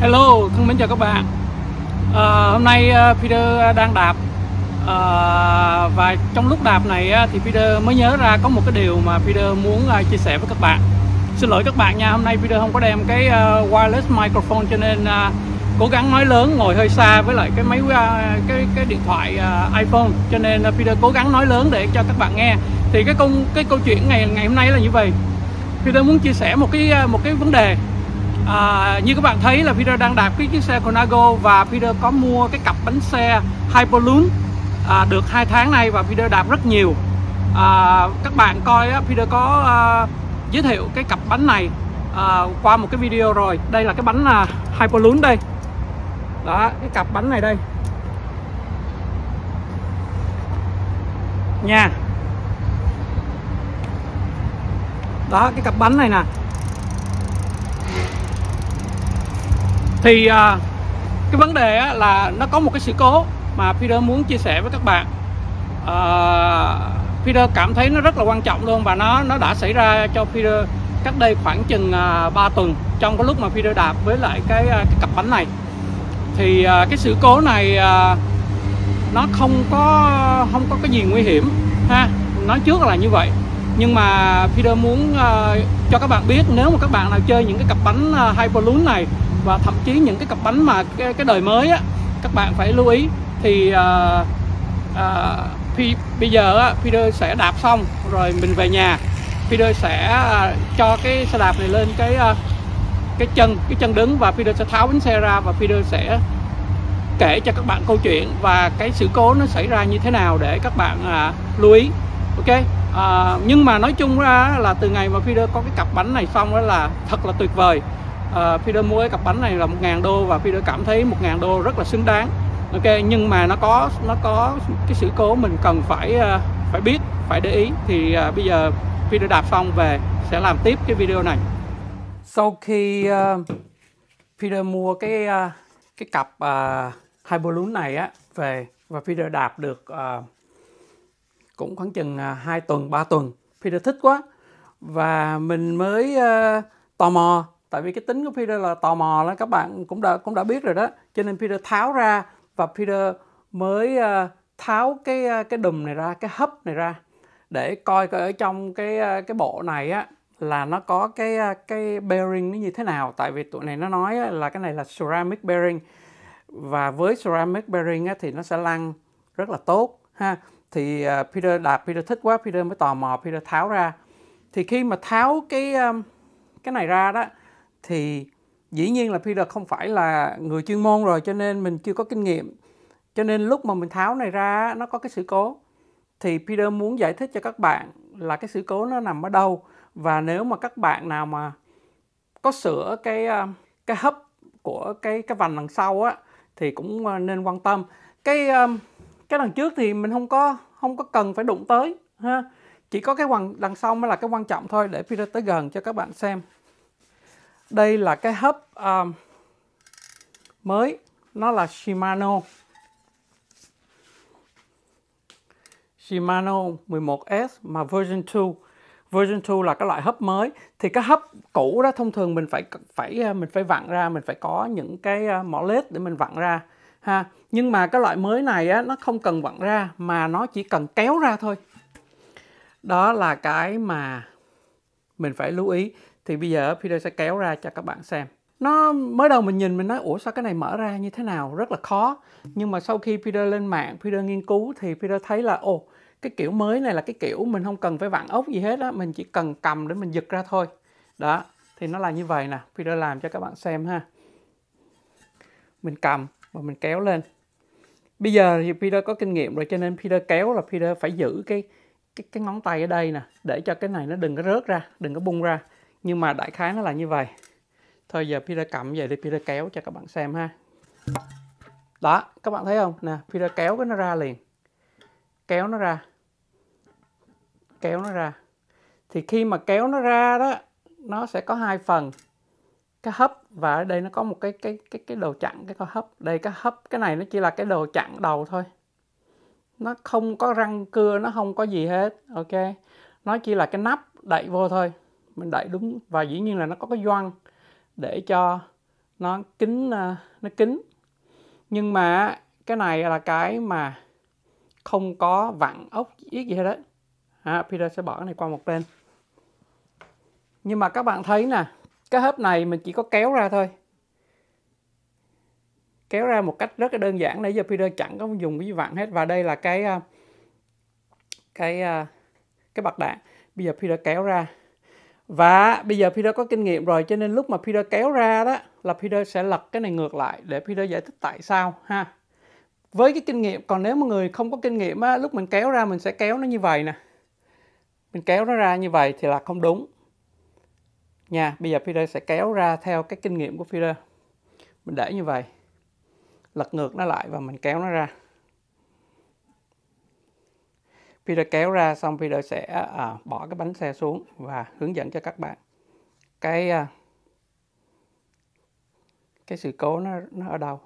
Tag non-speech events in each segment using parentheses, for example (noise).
Hello, thân mến chào các bạn à, Hôm nay ờ, Peter ờ, đang đạp à, Và trong lúc đạp này thì Peter mới nhớ ra có một cái điều mà Peter muốn chia sẻ với các bạn Xin lỗi các bạn nha, hôm nay Peter không có đem cái wireless microphone cho nên cố gắng nói lớn ngồi hơi xa với lại cái máy cái cái điện thoại iPhone cho nên Peter cố gắng nói lớn để cho các bạn nghe thì cái công cái câu chuyện ngày ngày hôm nay là như vậy Peter muốn chia sẻ một cái một cái vấn đề à, như các bạn thấy là Peter đang đạp cái chiếc xe Conago và Peter có mua cái cặp bánh xe Hyperloop à, được hai tháng nay và Peter đạp rất nhiều à, các bạn coi á, Peter có à, giới thiệu cái cặp bánh này à, qua một cái video rồi đây là cái bánh là Hyperloop đây đó cái cặp bánh này đây nha đó cái cặp bánh này nè thì à, cái vấn đề á, là nó có một cái sự cố mà Peter muốn chia sẻ với các bạn à, Peter cảm thấy nó rất là quan trọng luôn và nó nó đã xảy ra cho Peter cách đây khoảng chừng à, 3 tuần trong cái lúc mà Peter đạp với lại cái, à, cái cặp bánh này thì à, cái sự cố này à, nó không có không có cái gì nguy hiểm ha nói trước là như vậy nhưng mà Peter muốn uh, cho các bạn biết nếu mà các bạn nào chơi những cái cặp bánh uh, Hyperloop này và thậm chí những cái cặp bánh mà cái, cái đời mới á các bạn phải lưu ý thì uh, uh, P, bây giờ á, Peter sẽ đạp xong rồi mình về nhà Peter sẽ uh, cho cái xe đạp này lên cái uh, cái chân cái chân đứng và Peter sẽ tháo bánh xe ra và Peter sẽ kể cho các bạn câu chuyện và cái sự cố nó xảy ra như thế nào để các bạn uh, lưu ý ok uh, nhưng mà nói chung ra là từ ngày mà Peter có cái cặp bánh này xong đó là thật là tuyệt vời uh, ờ, Peter mua cái cặp bánh này là 1.000 đô và Peter cảm thấy 1.000 đô rất là xứng đáng ok nhưng mà nó có nó có cái sự cố mình cần phải ờ, phải biết phải để ý thì ờ, bây giờ Peter đạp xong về sẽ làm tiếp cái video này sau khi uh, Peter mua cái uh, cái cặp uh, hai balloon này á về và Peter đạp được uh, cũng khoảng chừng uh, 2 tuần 3 tuần Peter thích quá và mình mới uh, tò mò tại vì cái tính của Peter là tò mò lắm các bạn cũng đã cũng đã biết rồi đó cho nên Peter tháo ra và Peter mới ờ, tháo cái ờ, cái đùm này ra cái hấp này ra để coi coi ở trong cái ờ, cái bộ này á là nó có cái cái bearing nó như thế nào tại vì tụi này nó nói là cái này là ceramic bearing và với ceramic bearing á, thì nó sẽ lăn rất là tốt ha thì Peter đạp Peter thích quá Peter mới tò mò Peter tháo ra thì khi mà tháo cái cái này ra đó thì dĩ nhiên là Peter không phải là người chuyên môn rồi cho nên mình chưa có kinh nghiệm cho nên lúc mà mình tháo này ra nó có cái sự cố thì Peter muốn giải thích cho các bạn là cái sự cố nó nằm ở đâu và nếu mà các bạn nào mà có sửa cái ờ, cái hấp của cái cái vành đằng sau á thì cũng ờ, nên quan tâm cái ờ, cái đằng trước thì mình không có không có cần phải đụng tới ha chỉ có cái đằng sau mới là cái quan trọng thôi để Peter tới gần cho các bạn xem đây là cái hấp um, mới nó là Shimano Shimano 11S mà version 2 version 2 là cái loại hấp mới thì cái hấp cũ đó thông thường mình phải phải à, mình phải vặn ra mình phải có những cái à, mỏ lết để mình vặn ra ha nhưng mà cái loại mới này á, nó không cần vặn ra mà nó chỉ cần kéo ra thôi đó là cái mà mình phải lưu ý thì bây giờ Peter sẽ kéo ra cho các bạn xem nó mới đầu mình nhìn mình nói ủa sao cái này mở ra như thế nào rất là khó nhưng mà sau khi Peter lên mạng Peter nghiên cứu thì Peter thấy là ồ cái kiểu mới này là cái kiểu mình không cần phải vặn ốc gì hết á mình chỉ cần cầm để mình giật ra thôi đó thì nó là như vậy nè Peter làm cho các bạn xem ha mình cầm và mình kéo lên bây giờ thì Peter có kinh nghiệm rồi cho nên Peter kéo là Peter phải giữ cái cái cái ngón tay ở đây nè để cho cái này nó đừng có rớt ra đừng có bung ra nhưng mà đại khái nó là như vậy thôi giờ Peter cầm về đi Peter kéo cho các bạn xem ha đó các bạn thấy không nè Peter kéo cái nó ra liền kéo nó ra kéo nó ra thì khi mà kéo nó ra đó nó sẽ có hai phần cái hấp và ở đây nó có một cái cái cái cái đầu chặn cái con hấp đây cái hấp cái này nó chỉ là cái đầu chặn đầu thôi nó không có răng cưa nó không có gì hết ok nó chỉ là cái nắp đậy vô thôi mình đẩy đúng và dĩ nhiên là nó có cái doan để cho nó kín à, nó kín nhưng mà cái này là cái mà không có vặn ốc yết gì hết đấy à, Peter sẽ bỏ cái này qua một bên nhưng mà các bạn thấy nè cái hớp này mình chỉ có kéo ra thôi kéo ra một cách rất là đơn giản nãy giờ Peter chẳng có dùng cái vặn hết và đây là cái à, cái à, cái bạc đạn bây giờ Peter kéo ra và bây giờ Peter có kinh nghiệm rồi cho nên lúc mà Peter kéo ra đó là Peter sẽ lật cái này ngược lại để Peter giải thích tại sao ha. Với cái kinh nghiệm, còn nếu mà người không có kinh nghiệm á, lúc mình kéo ra mình sẽ kéo nó như vậy nè. Mình kéo nó ra như vậy thì là không đúng. Nha, bây giờ Peter sẽ kéo ra theo cái kinh nghiệm của Peter. Mình để như vậy. Lật ngược nó lại và mình kéo nó ra. Peter kéo ra xong Peter sẽ à, à, bỏ cái bánh xe xuống và hướng dẫn cho các bạn cái à, cái sự cố nó, nó ở đâu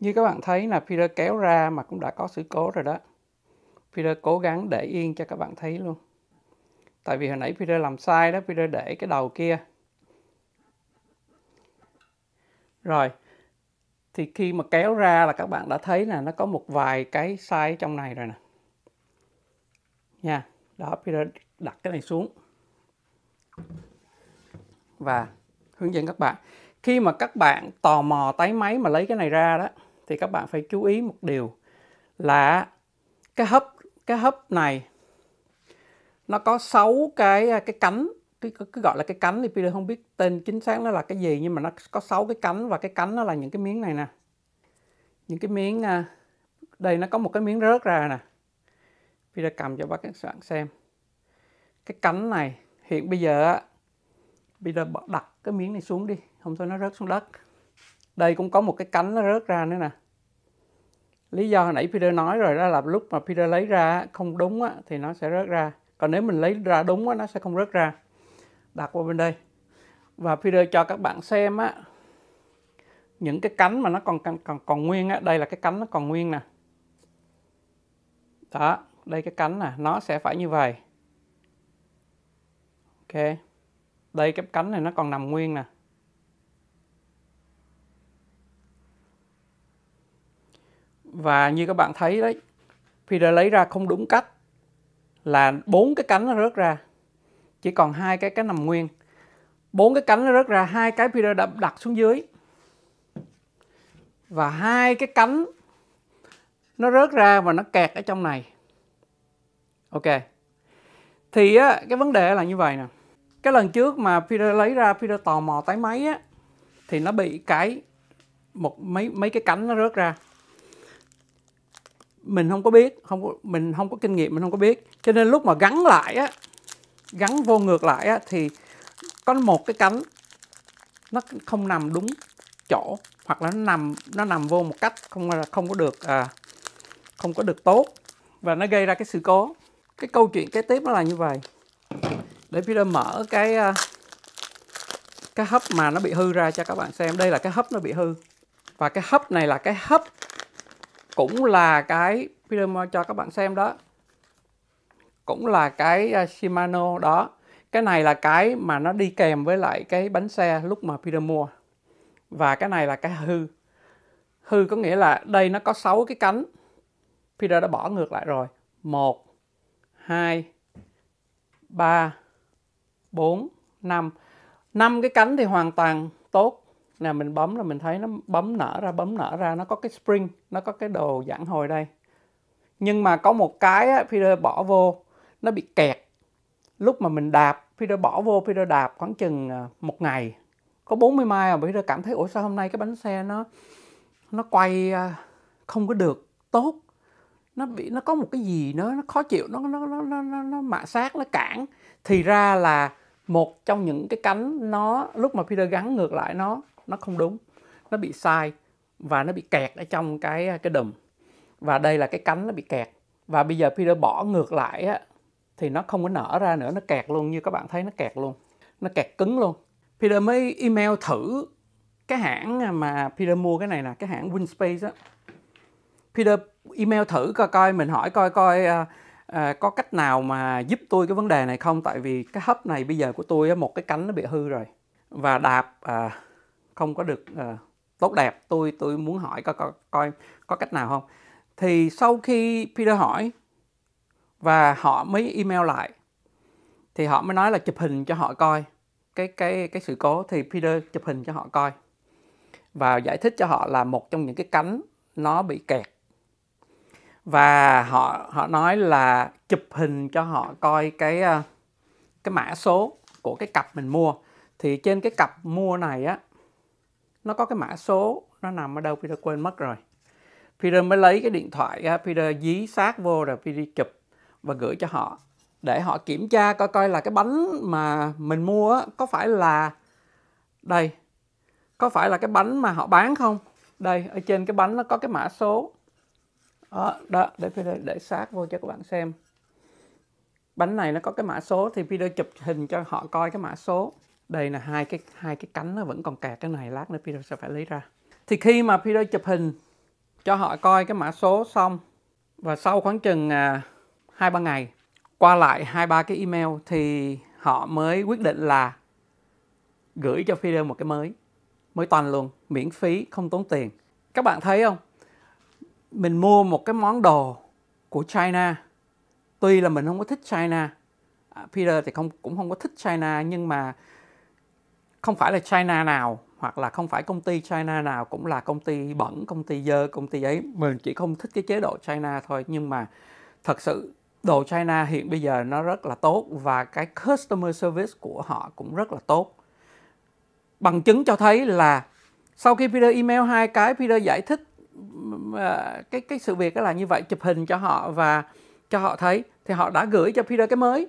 như các bạn thấy là Peter kéo ra mà cũng đã có sự cố rồi đó Peter cố gắng để yên cho các bạn thấy luôn tại vì hồi nãy Peter làm sai đó Peter để cái đầu kia rồi thì khi mà kéo ra là các bạn đã thấy là nó có một vài cái sai trong này rồi nè nha đó Peter đặt cái này xuống và hướng dẫn các bạn khi mà các bạn tò mò tái máy mà lấy cái này ra đó thì các bạn phải chú ý một điều là cái hấp cái hấp này nó có 6 cái cái cánh cái, cứ gọi là cái cánh thì Peter không biết tên chính xác nó là cái gì nhưng mà nó có 6 cái cánh và cái cánh nó là những cái miếng này nè những cái miếng à, đây nó có một cái miếng rớt ra nè video cầm cho bác các bạn xem cái cánh này hiện bây giờ á Peter đặt cái miếng này xuống đi không thôi nó rớt xuống đất đây cũng có một cái cánh nó rớt ra nữa nè lý do hồi nãy Peter nói rồi đó là lúc mà Peter lấy ra không đúng á, thì nó sẽ rớt ra còn nếu mình lấy ra đúng á, nó sẽ không rớt ra đặt qua bên đây và Peter cho các bạn xem á những cái cánh mà nó còn còn còn nguyên á đây là cái cánh nó còn nguyên nè đó đây cái cánh nè nó sẽ phải như vậy ok đây cái cánh này nó còn nằm nguyên nè và như các bạn thấy đấy khi lấy ra không đúng cách là bốn cái cánh nó rớt ra chỉ còn hai cái cái nằm nguyên bốn cái cánh nó rớt ra hai cái Peter đã đặt xuống dưới và hai cái cánh nó rớt ra và nó kẹt ở trong này Ok. Thì á, cái vấn đề là như vậy nè. Cái lần trước mà Peter lấy ra Peter tò mò tái máy á thì nó bị cái một mấy mấy cái cánh nó rớt ra. Mình không có biết, không có mình không có kinh nghiệm, mình không có biết. Cho nên lúc mà gắn lại á gắn vô ngược lại á thì có một cái cánh nó không nằm đúng chỗ hoặc là nó nằm nó nằm vô một cách không là không có được à, không có được tốt và nó gây ra cái sự cố cái câu chuyện cái tiếp nó là như vậy để Peter mở cái à, cái hấp mà nó bị hư ra cho các bạn xem đây là cái hấp nó bị hư và cái hấp này là cái hấp cũng là cái Peter cho các bạn xem đó cũng là cái à, Shimano đó cái này là cái mà nó đi kèm với lại cái bánh xe lúc mà Peter mua và cái này là cái hư hư có nghĩa là đây nó có 6 cái cánh Peter đã bỏ ngược lại rồi một 2 3 4 5 năm cái cánh thì hoàn toàn tốt nè mình bấm là mình thấy nó bấm nở ra bấm nở ra nó có cái spring nó có cái đồ giãn hồi đây nhưng mà có một cái á, Peter bỏ vô nó bị kẹt lúc mà mình đạp Peter bỏ vô Peter đạp khoảng chừng à, một ngày có 40 mai mà Peter cảm thấy ủa sao hôm nay cái bánh xe nó nó quay à, không có được tốt nó bị nó có một cái gì nó nó khó chịu nó nó nó nó nó, nó mạ sát nó cản thì ra là một trong những cái cánh nó lúc mà Peter gắn ngược lại nó nó không đúng nó bị sai và nó bị kẹt ở trong cái cái đùm và đây là cái cánh nó bị kẹt và bây giờ Peter bỏ ngược lại á, thì nó không có nở ra nữa nó kẹt luôn như các bạn thấy nó kẹt luôn nó kẹt cứng luôn Peter mới email thử cái hãng mà Peter mua cái này là cái hãng Winspace á Peter email thử coi coi mình hỏi coi coi uh, uh, có cách nào mà giúp tôi cái vấn đề này không tại vì cái hấp này bây giờ của tôi một cái cánh nó bị hư rồi và đạp uh, không có được uh, tốt đẹp tôi tôi muốn hỏi coi, coi coi có cách nào không thì sau khi Peter hỏi và họ mới email lại thì họ mới nói là chụp hình cho họ coi cái cái cái sự cố thì Peter chụp hình cho họ coi và giải thích cho họ là một trong những cái cánh nó bị kẹt và họ họ nói là chụp hình cho họ coi cái ờ, cái mã số của cái cặp mình mua thì trên cái cặp mua này á nó có cái mã số nó nằm ở đâu Peter quên mất rồi Peter mới lấy cái điện thoại Peter dí sát vô rồi Peter chụp và gửi cho họ để họ kiểm tra coi coi là cái bánh mà mình mua có phải là đây có phải là cái bánh mà họ bán không đây ở trên cái bánh nó có cái mã số đó, đó để Peter để sát vô cho các bạn xem bánh này nó có cái mã số thì Peter chụp hình cho họ coi cái mã số đây là hai cái hai cái cánh nó vẫn còn kẹt cái này lát nữa Peter sẽ phải lấy ra thì khi mà Peter chụp hình cho họ coi cái mã số xong và sau khoảng chừng à, hai ba ngày qua lại hai ba cái email thì họ mới quyết định là gửi cho Fidel một cái mới mới toàn luôn miễn phí không tốn tiền các bạn thấy không mình mua một cái món đồ của China tuy là mình không có thích China à, Peter thì không cũng không có thích China nhưng mà không phải là China nào hoặc là không phải công ty China nào cũng là công ty bẩn, công ty dơ, công ty ấy. Mình chỉ không thích cái chế độ China thôi nhưng mà thật sự đồ China hiện bây giờ nó rất là tốt và cái customer service của họ cũng rất là tốt. Bằng chứng cho thấy là sau khi Peter email hai cái Peter giải thích cái cái sự việc là như vậy chụp hình cho họ và cho họ thấy thì họ đã gửi cho Peter cái mới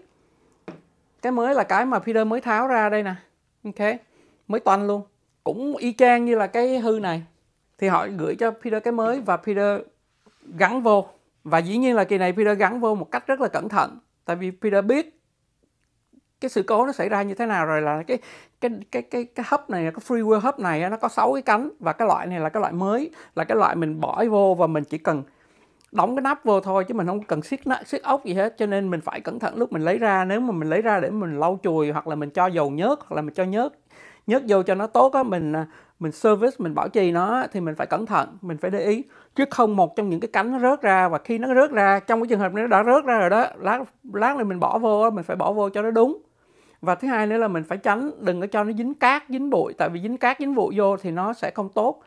cái mới là cái mà Peter mới tháo ra đây nè ok mới toanh luôn cũng y chang như là cái hư này thì họ gửi cho Peter cái mới và Peter gắn vô và dĩ nhiên là kỳ này Peter gắn vô một cách rất là cẩn thận tại vì Peter biết cái sự cố nó xảy ra như thế nào rồi là cái cái cái cái cái hấp này cái freewheel hấp này nó có 6 cái cánh và cái loại này là cái loại mới là cái loại mình bỏ vô và mình chỉ cần đóng cái nắp vô thôi chứ mình không cần siết nắp siết ốc gì hết cho nên mình phải cẩn thận lúc mình lấy ra nếu mà mình lấy ra để mình lau chùi hoặc là mình cho dầu nhớt hoặc là mình cho nhớt nhớt vô cho nó tốt á mình à, mình service mình bảo trì nó thì mình phải cẩn thận mình phải để ý chứ không một trong những cái cánh nó rớt ra và khi nó rớt ra trong cái trường hợp nó đã rớt ra rồi đó lát lát này mình bỏ vô mình phải bỏ vô cho nó đúng và thứ hai nữa là mình phải tránh đừng có cho nó dính cát dính bụi tại vì dính cát dính bụi vô thì nó sẽ không tốt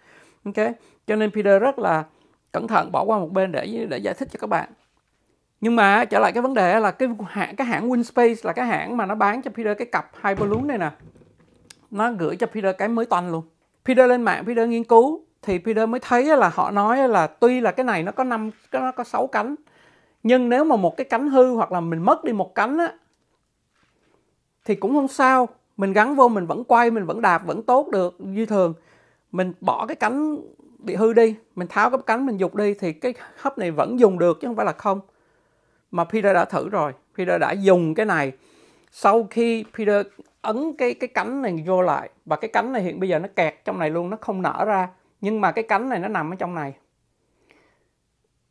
ok cho nên Peter rất là cẩn thận bỏ qua một bên để để giải thích cho các bạn nhưng mà trở lại cái vấn đề là cái hãng cái hãng Winspace là cái hãng mà nó bán cho Peter cái cặp Hyperloop này nè nó gửi cho Peter cái mới toanh luôn Peter lên mạng Peter nghiên cứu thì Peter mới thấy là họ nói là tuy là cái này nó có năm nó có sáu cánh nhưng nếu mà một cái cánh hư hoặc là mình mất đi một cánh á, thì cũng không sao mình gắn vô mình vẫn quay mình vẫn đạp vẫn tốt được như thường mình bỏ cái cánh bị hư đi mình tháo cái cánh mình dục đi thì cái hấp này vẫn dùng được chứ không phải là không mà Peter đã thử rồi Peter đã dùng cái này sau khi Peter ấn cái cái cánh này vô lại và cái cánh này hiện bây giờ nó kẹt trong này luôn nó không nở ra nhưng mà cái cánh này nó nằm ở trong này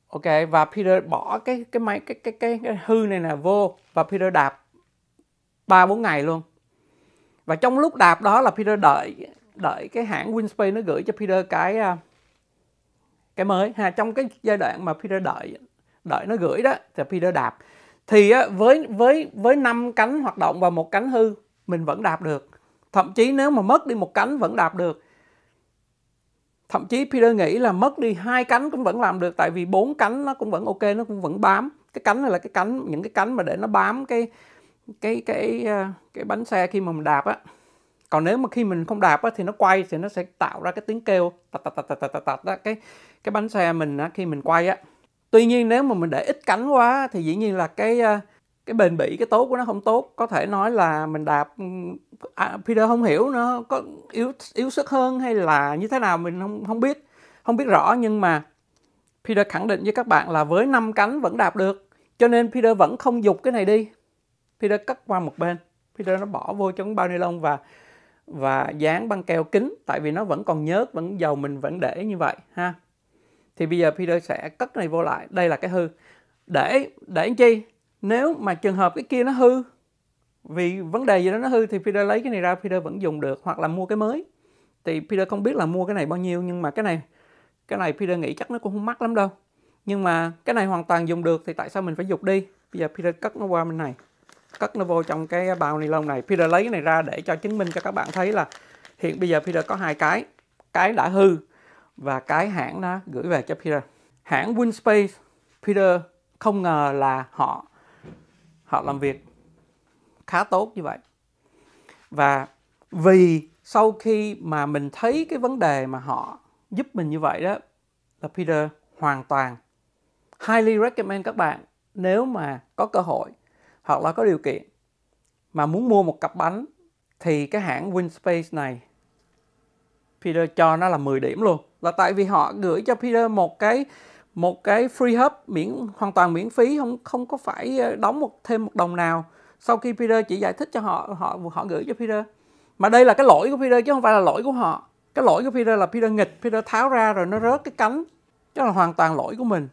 ok và Peter bỏ cái cái máy cái cái cái, cái hư này là vô và Peter đạp 3 4 ngày luôn. Và trong lúc đạp đó là Peter đợi đợi cái hãng Winspace nó gửi cho Peter cái à, cái mới ha trong cái giai đoạn mà Peter đợi đợi nó gửi đó thì Peter đạp thì với với với năm cánh hoạt động và một cánh hư mình vẫn đạp được thậm chí nếu mà mất đi một cánh vẫn đạp được thậm chí Peter nghĩ là mất đi hai cánh cũng vẫn làm được tại vì bốn cánh nó cũng vẫn ok nó cũng vẫn bám cái cánh này là cái cánh những cái cánh mà để nó bám cái cái cái ờ, cái bánh xe khi mà mình đạp á còn nếu mà khi mình không đạp á thì nó quay thì nó sẽ tạo ra cái tiếng kêu tạt tạt tạt tạt tạt tạt cái cái bánh xe mình á khi mình quay á tuy nhiên nếu mà mình để ít cánh quá thì dĩ nhiên là cái ờ, cái bền bỉ cái tốt của nó không tốt có thể nói là mình đạp ừ, à, Peter không hiểu nó có yếu yếu sức hơn hay là như thế nào mình không không biết không biết rõ nhưng mà Peter khẳng định với các bạn là với năm cánh vẫn đạp được cho nên Peter vẫn không dục cái này đi Peter cắt qua một bên Peter nó bỏ vô trong bao ni lông và và dán băng keo kính tại vì nó vẫn còn nhớt vẫn dầu mình vẫn để như vậy ha thì bây giờ Peter sẽ cất này vô lại đây là cái hư để để chi nếu mà trường hợp cái kia nó hư vì vấn đề gì đó nó hư thì Peter lấy cái này ra Peter vẫn dùng được hoặc là mua cái mới thì Peter không biết là mua cái này bao nhiêu nhưng mà cái này cái này Peter nghĩ chắc nó cũng không mắc lắm đâu nhưng mà cái này hoàn toàn dùng được thì tại sao mình phải dục đi bây giờ Peter cất nó qua bên này cất nó vô trong cái bao ni lông này Peter lấy cái này ra để cho chứng minh cho các bạn thấy là hiện bây giờ Peter có hai cái cái đã hư và cái hãng nó gửi về cho Peter hãng Winspace Peter không ngờ là họ họ làm việc khá tốt như vậy và vì sau khi mà mình thấy cái vấn đề mà họ giúp mình như vậy đó là Peter hoàn toàn highly recommend các bạn nếu mà có cơ hội hoặc là có điều kiện mà muốn mua một cặp bánh thì cái hãng Winspace này Peter cho nó là 10 điểm luôn là tại vì họ gửi cho Peter một cái một cái free hub miễn hoàn toàn miễn phí không không có phải đóng một thêm một đồng nào sau khi Peter chỉ giải thích cho họ họ họ gửi cho Peter mà đây là cái lỗi của Peter chứ không phải là lỗi của họ cái lỗi của Peter là Peter nghịch Peter tháo ra rồi nó rớt cái cánh chứ là hoàn toàn lỗi của mình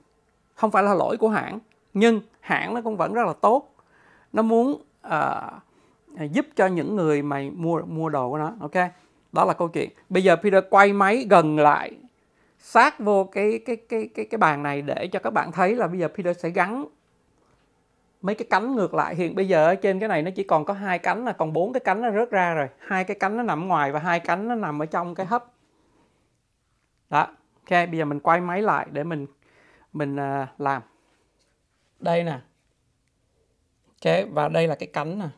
không phải là lỗi của hãng nhưng hãng nó cũng vẫn rất là tốt nó muốn uh, giúp cho những người mà mua mua đồ của nó ok đó là câu chuyện bây giờ Peter quay máy gần lại sát vô cái cái cái cái cái bàn này để cho các bạn thấy là bây giờ Peter sẽ gắn mấy cái cánh ngược lại hiện bây giờ ở trên cái này nó chỉ còn có hai cánh là còn bốn cái cánh nó rớt ra rồi hai cái cánh nó nằm ngoài và hai cánh nó nằm ở trong cái hấp đó ok bây giờ mình quay máy lại để mình mình uh, làm đây nè ok và đây là cái cánh nè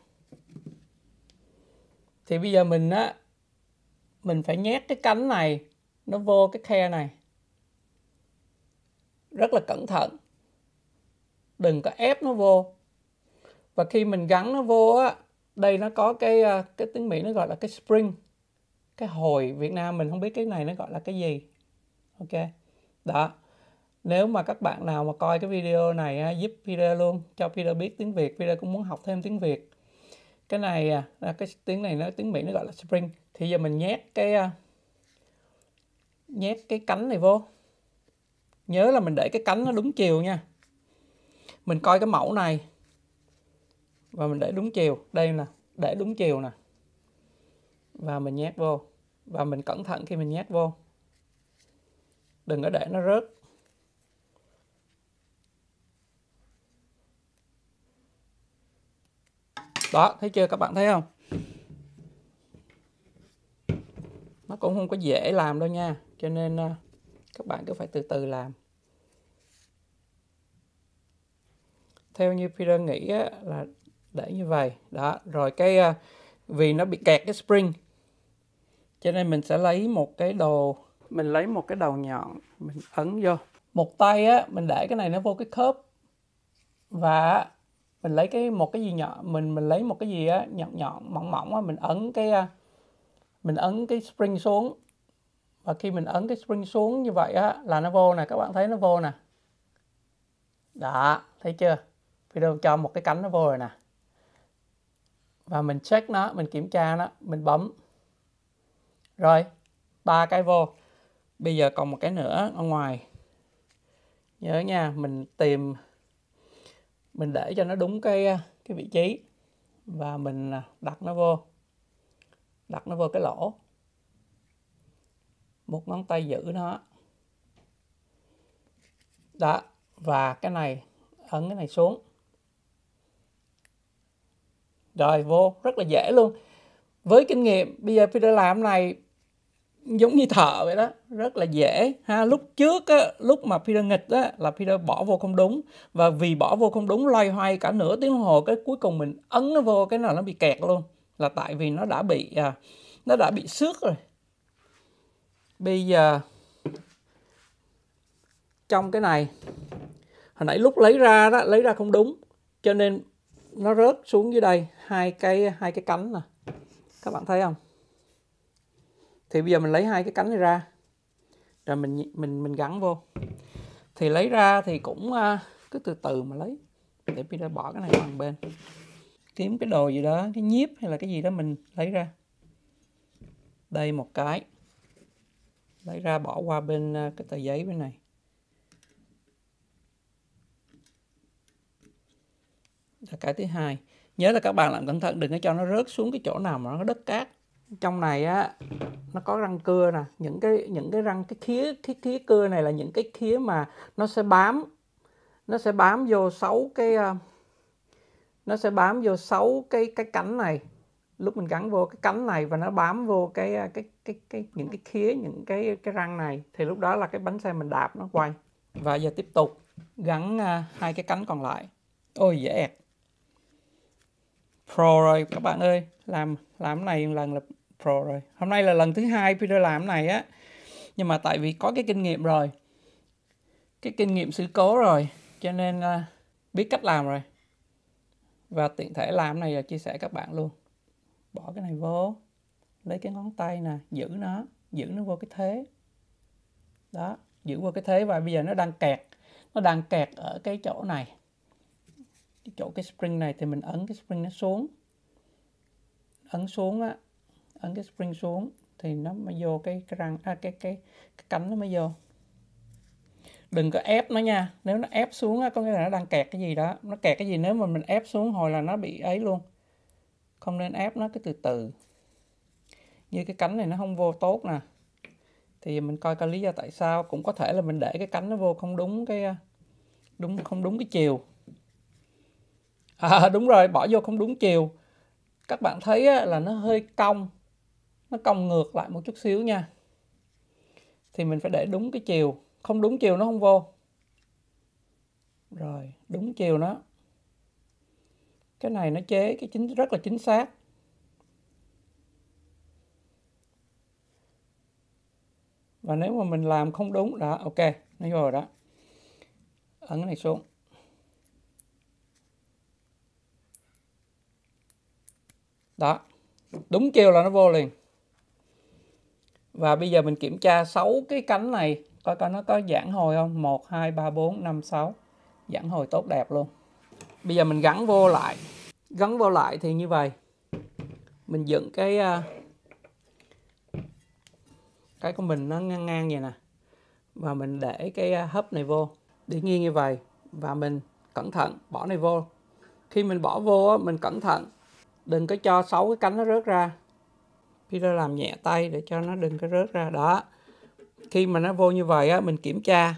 thì bây giờ mình á mình phải nhét cái cánh này nó vô cái khe này rất là cẩn thận đừng có ép nó vô và khi mình gắn nó vô á đây nó có cái à, cái tiếng mỹ nó gọi là cái spring cái hồi việt nam mình không biết cái này nó gọi là cái gì ok đó nếu mà các bạn nào mà coi cái video này giúp Peter luôn cho Peter biết tiếng Việt Peter cũng muốn học thêm tiếng Việt cái này à, là cái tiếng này nó tiếng Mỹ nó gọi là spring thì giờ mình nhét cái à, nhét cái cánh này vô nhớ là mình để cái cánh nó đúng chiều nha mình coi cái mẫu này và mình để đúng chiều đây nè để đúng chiều nè và mình nhét vô và mình cẩn thận khi mình nhét vô đừng có để nó rớt đó thấy chưa các bạn thấy không nó cũng không có dễ làm đâu nha cho nên ờ, các bạn cứ phải từ từ làm theo như Peter nghĩ là để như vậy đó rồi cái ờ, vì nó bị kẹt cái spring cho nên mình sẽ lấy một cái đồ mình lấy một cái đầu nhọn mình ấn vô một tay á mình để cái này nó vô cái khớp và mình lấy cái một cái gì nhỏ mình mình lấy một cái gì á nhọn nhọn mỏng mỏng á mình ấn cái à, mình ấn cái spring xuống và khi mình ấn cái spring xuống như vậy á là nó vô nè các bạn thấy nó vô nè đó thấy chưa video cho một cái cánh nó vô rồi nè và mình check nó mình kiểm tra nó mình bấm rồi ba cái vô bây giờ còn một cái nữa ở ngoài nhớ nha mình tìm mình để cho nó đúng cái à, cái vị trí và mình à, đặt nó vô đặt nó vô cái lỗ một ngón tay giữ nó đó và cái này ấn cái này xuống rồi vô rất là dễ luôn với kinh nghiệm bây giờ Peter làm này giống như thở vậy đó rất là dễ ha lúc trước á, lúc mà Peter nghịch á, là Peter bỏ vô không đúng và vì bỏ vô không đúng loay hoay cả nửa tiếng hồ cái cuối cùng mình ấn nó vô cái nào nó bị kẹt luôn là tại vì nó đã bị à, nó đã bị xước rồi bây giờ trong cái này hồi nãy lúc lấy ra đó lấy ra không đúng cho nên nó rớt xuống dưới đây hai cái hai cái cánh nè các bạn thấy không thì bây giờ mình lấy hai cái cánh này ra rồi mình mình mình gắn vô thì lấy ra thì cũng à, cứ từ từ mà lấy để bây giờ bỏ cái này bằng bên kiếm cái đồ gì đó cái nhiếp hay là cái gì đó mình lấy ra đây một cái lấy ra bỏ qua bên à, cái tờ giấy bên này là cái thứ hai nhớ là các bạn làm cẩn thận đừng có cho nó rớt xuống cái chỗ nào mà nó có đất cát trong này á nó có răng cưa nè những cái những cái răng cái khía cái khía cưa này là những cái khía mà nó sẽ bám nó sẽ bám vô sáu cái ờ, nó sẽ bám vô sáu cái cái cánh này lúc mình gắn vô cái cánh này và nó bám vô cái ờ, cái cái cái, những cái khía những cái cái răng này thì lúc đó là cái bánh xe mình đạp nó quay và giờ tiếp tục gắn uh, hai cái cánh còn lại ôi dễ ẹt pro rồi các bạn ơi làm làm này lần là Pro rồi hôm nay là lần thứ hai Peter làm này á nhưng mà tại vì có cái kinh nghiệm rồi cái kinh nghiệm sự cố rồi cho nên uh, biết cách làm rồi và tiện thể làm này là chia sẻ các bạn luôn bỏ cái này vô lấy cái ngón tay nè giữ nó giữ nó vô cái thế đó giữ vô cái thế và bây giờ nó đang kẹt nó đang kẹt ở cái chỗ này cái chỗ cái spring này thì mình ấn cái spring nó xuống ấn xuống á ấn cái spring xuống thì nó mới vô cái răng à, cái, cái cái cánh nó mới vô đừng có ép nó nha nếu nó ép xuống có nghĩa là nó đang kẹt cái gì đó nó kẹt cái gì nếu mà mình ép xuống hồi là nó bị ấy luôn không nên ép nó cứ từ từ như cái cánh này nó không vô tốt nè thì mình coi coi lý do tại sao cũng có thể là mình để cái cánh nó vô không đúng cái à, đúng không đúng cái chiều à (laughs) đúng rồi bỏ vô không đúng chiều các bạn thấy là nó hơi cong nó cong ngược lại một chút xíu nha thì mình phải để đúng cái chiều không đúng chiều nó không vô rồi đúng chiều nó cái này nó chế cái chính rất là chính xác và nếu mà mình làm không đúng đó ok nó vô rồi đó ấn cái này xuống đó đúng chiều là nó vô liền và bây giờ mình kiểm tra 6 cái cánh này coi coi nó có giãn hồi không? 1 2 3 4 5 6. Giãn hồi tốt đẹp luôn. Bây giờ mình gắn vô lại. Gắn vô lại thì như vậy. Mình dựng cái à, cái của mình nó ngang ngang vậy nè. Và mình để cái à, hấp này vô. Để nghiêng như vậy và mình cẩn thận bỏ này vô. Khi mình bỏ vô mình cẩn thận đừng có cho sáu cái cánh nó rớt ra Peter làm nhẹ tay để cho nó đừng có rớt ra đó khi mà nó vô như vậy á mình kiểm tra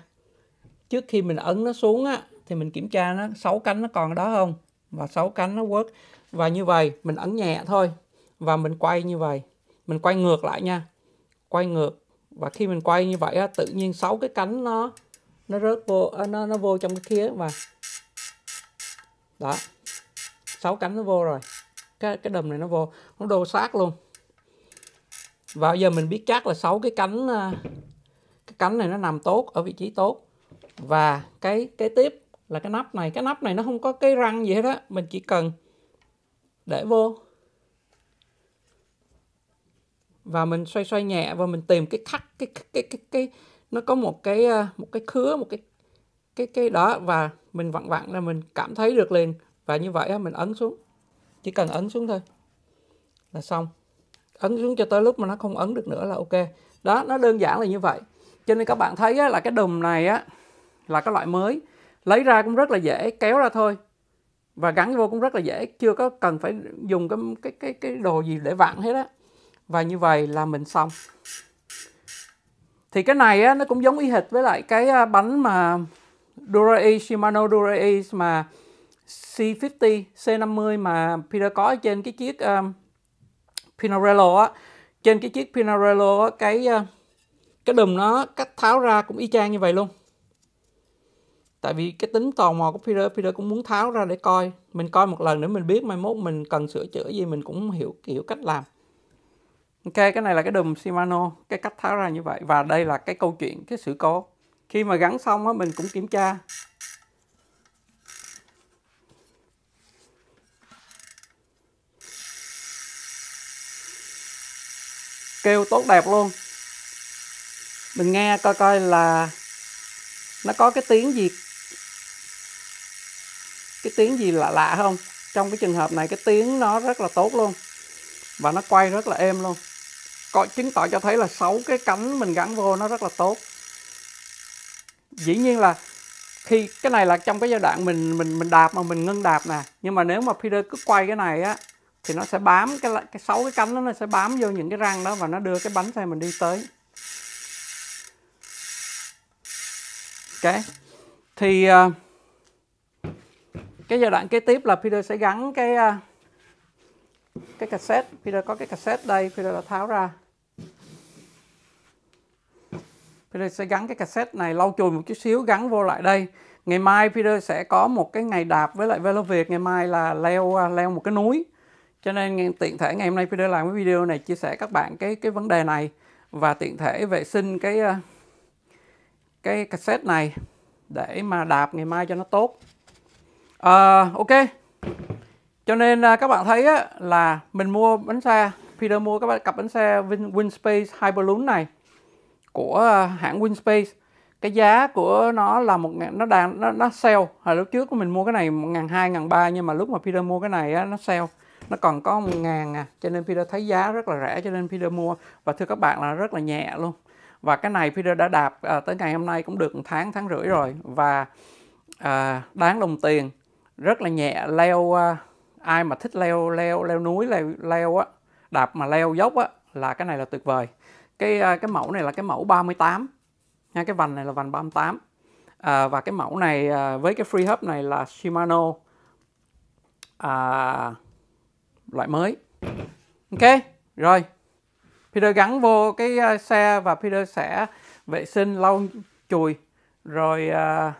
trước khi mình ấn nó xuống á thì mình kiểm tra nó sáu cánh nó còn đó không và sáu cánh nó quất và như vậy mình ấn nhẹ thôi và mình quay như vậy mình quay ngược lại nha quay ngược và khi mình quay như vậy á tự nhiên sáu cái cánh nó nó rớt vô à, nó nó vô trong cái kia và đó sáu cánh nó vô rồi cái cái đầm này nó vô nó đồ sát luôn và bây giờ mình biết chắc là sáu cái cánh ờ, cái cánh này nó nằm tốt ở vị trí tốt và cái cái tiếp là cái nắp này cái nắp này nó không có cái răng gì hết á mình chỉ cần để vô và mình xoay xoay nhẹ và mình tìm cái khắc cái cái cái cái, cái nó có một cái ờ, một cái khứa một cái cái cái đó và mình vặn vặn là mình cảm thấy được liền và như vậy mình ấn xuống chỉ cần ấn xuống thôi là xong ấn xuống cho tới lúc mà nó không ấn được nữa là ok đó nó đơn giản là như vậy cho nên các bạn thấy là cái đùm này á là cái loại mới lấy ra cũng rất là dễ kéo ra thôi và gắn vô cũng rất là dễ chưa có cần phải dùng cái cái cái cái đồ gì để vặn hết á và như vậy là mình xong thì cái này á, nó cũng giống y hệt với lại cái à, bánh mà Dura-E, Shimano Dura-E mà C50, C50 mà Peter có trên cái chiếc um, Pinarello á trên cái chiếc Pinarello á cái ờ, cái đùm nó cách tháo ra cũng y chang như vậy luôn tại vì cái tính tò mò của Peter Peter cũng muốn tháo ra để coi mình coi một lần để mình biết mai mốt mình cần sửa chữa gì mình cũng hiểu hiểu cách làm ok cái này là cái đùm Shimano cái cách tháo ra như vậy và đây là cái câu chuyện cái sự cố khi mà gắn xong á mình cũng kiểm tra kêu tốt đẹp luôn mình nghe coi coi là nó có cái tiếng gì cái tiếng gì lạ lạ không trong cái trường hợp này cái tiếng nó rất là tốt luôn và nó quay rất là êm luôn có chứng tỏ cho thấy là sáu cái cánh mình gắn vô nó rất là tốt dĩ nhiên là khi cái này là trong cái giai đoạn mình mình mình đạp mà mình ngưng đạp nè nhưng mà nếu mà Peter cứ quay cái này á thì nó sẽ bám cái cái sáu cái cánh đó nó sẽ bám vô những cái răng đó và nó đưa cái bánh xe mình đi tới ok thì à, cái giai đoạn kế tiếp là Peter sẽ gắn cái à, cái cassette Peter có cái cassette đây Peter đã tháo ra Peter sẽ gắn cái cassette này lau chùi một chút xíu gắn vô lại đây ngày mai Peter sẽ có một cái ngày đạp với lại Velo Việt ngày mai là leo à, leo một cái núi cho nên tiện thể ngày hôm nay Peter làm cái video này chia sẻ các bạn cái cái vấn đề này và tiện thể vệ sinh cái ờ, cái cassette này để mà đạp ngày mai cho nó tốt à, ok cho nên ờ, các bạn thấy là mình mua bánh xe Peter mua các bạn cặp bánh xe Win, Winspace Hyperloon này của hãng Winspace cái giá của nó là một ngàn, nó đang nó, nó sale hồi lúc trước mình mua cái này một ngàn hai ngàn ba nhưng mà lúc mà Peter mua cái này á, nó sale nó còn có 1 ngàn à cho nên Peter thấy giá rất là rẻ cho nên Peter mua và thưa các bạn là rất là nhẹ luôn và cái này Peter đã đạp à, tới ngày hôm nay cũng được một tháng tháng rưỡi rồi và à, đáng đồng tiền rất là nhẹ leo à, ai mà thích leo leo leo núi leo leo á đạp mà leo dốc á là cái này là tuyệt vời cái à, cái mẫu này là cái mẫu 38 nha cái vành này là vành 38 à, và cái mẫu này à, với cái free hub này là Shimano à, loại mới ok rồi Peter gắn vô cái ờ, xe và Peter sẽ vệ sinh lau chùi rồi uh,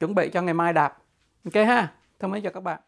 chuẩn bị cho ngày mai đạp ok ha thông báo cho các bạn